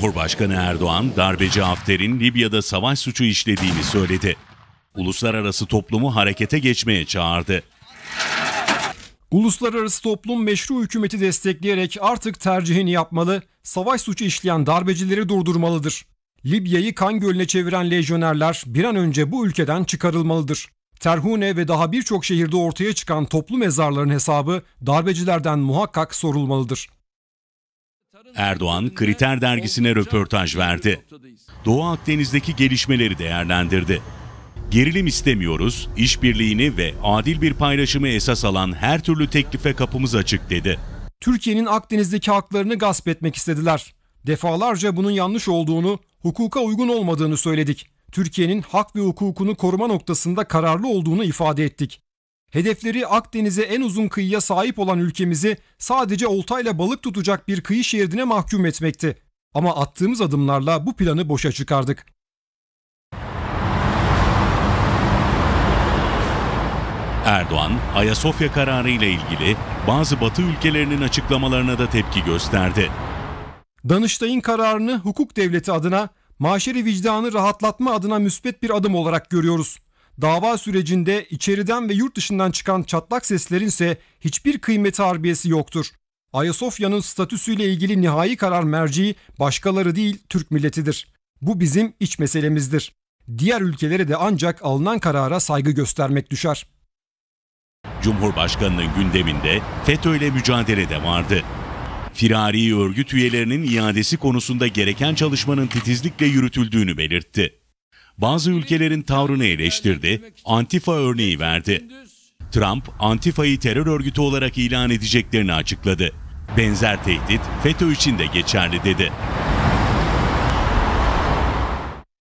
Cumhurbaşkanı Erdoğan, darbeci Hafter'in Libya'da savaş suçu işlediğini söyledi. Uluslararası toplumu harekete geçmeye çağırdı. Uluslararası toplum meşru hükümeti destekleyerek artık tercihini yapmalı, savaş suçu işleyen darbecileri durdurmalıdır. Libya'yı kan gölüne çeviren lejyonerler bir an önce bu ülkeden çıkarılmalıdır. Terhune ve daha birçok şehirde ortaya çıkan toplu mezarların hesabı darbecilerden muhakkak sorulmalıdır. Erdoğan Kriter dergisine röportaj verdi. Doğu Akdeniz'deki gelişmeleri değerlendirdi. Gerilim istemiyoruz, işbirliğini ve adil bir paylaşımı esas alan her türlü teklife kapımız açık dedi. Türkiye'nin Akdeniz'deki haklarını gasp etmek istediler. Defalarca bunun yanlış olduğunu, hukuka uygun olmadığını söyledik. Türkiye'nin hak ve hukukunu koruma noktasında kararlı olduğunu ifade ettik. Hedefleri Akdeniz'e en uzun kıyıya sahip olan ülkemizi sadece oltayla balık tutacak bir kıyı şeridine mahkum etmekti. Ama attığımız adımlarla bu planı boşa çıkardık. Erdoğan, Ayasofya kararı ile ilgili bazı Batı ülkelerinin açıklamalarına da tepki gösterdi. Danıştay'ın kararını hukuk devleti adına, maşeri vicdanı rahatlatma adına müsbet bir adım olarak görüyoruz. Dava sürecinde içeriden ve yurt dışından çıkan çatlak seslerin ise hiçbir kıymeti harbiyesi yoktur. Ayasofya'nın statüsüyle ilgili nihai karar merci başkaları değil Türk milletidir. Bu bizim iç meselemizdir. Diğer ülkelere de ancak alınan karara saygı göstermek düşer. Cumhurbaşkanının gündeminde FETÖ ile mücadele de vardı. Firari örgüt üyelerinin iadesi konusunda gereken çalışmanın titizlikle yürütüldüğünü belirtti bazı ülkelerin tavrını eleştirdi, Antifa örneği verdi. Trump, Antifa'yı terör örgütü olarak ilan edeceklerini açıkladı. Benzer tehdit FETÖ için de geçerli dedi.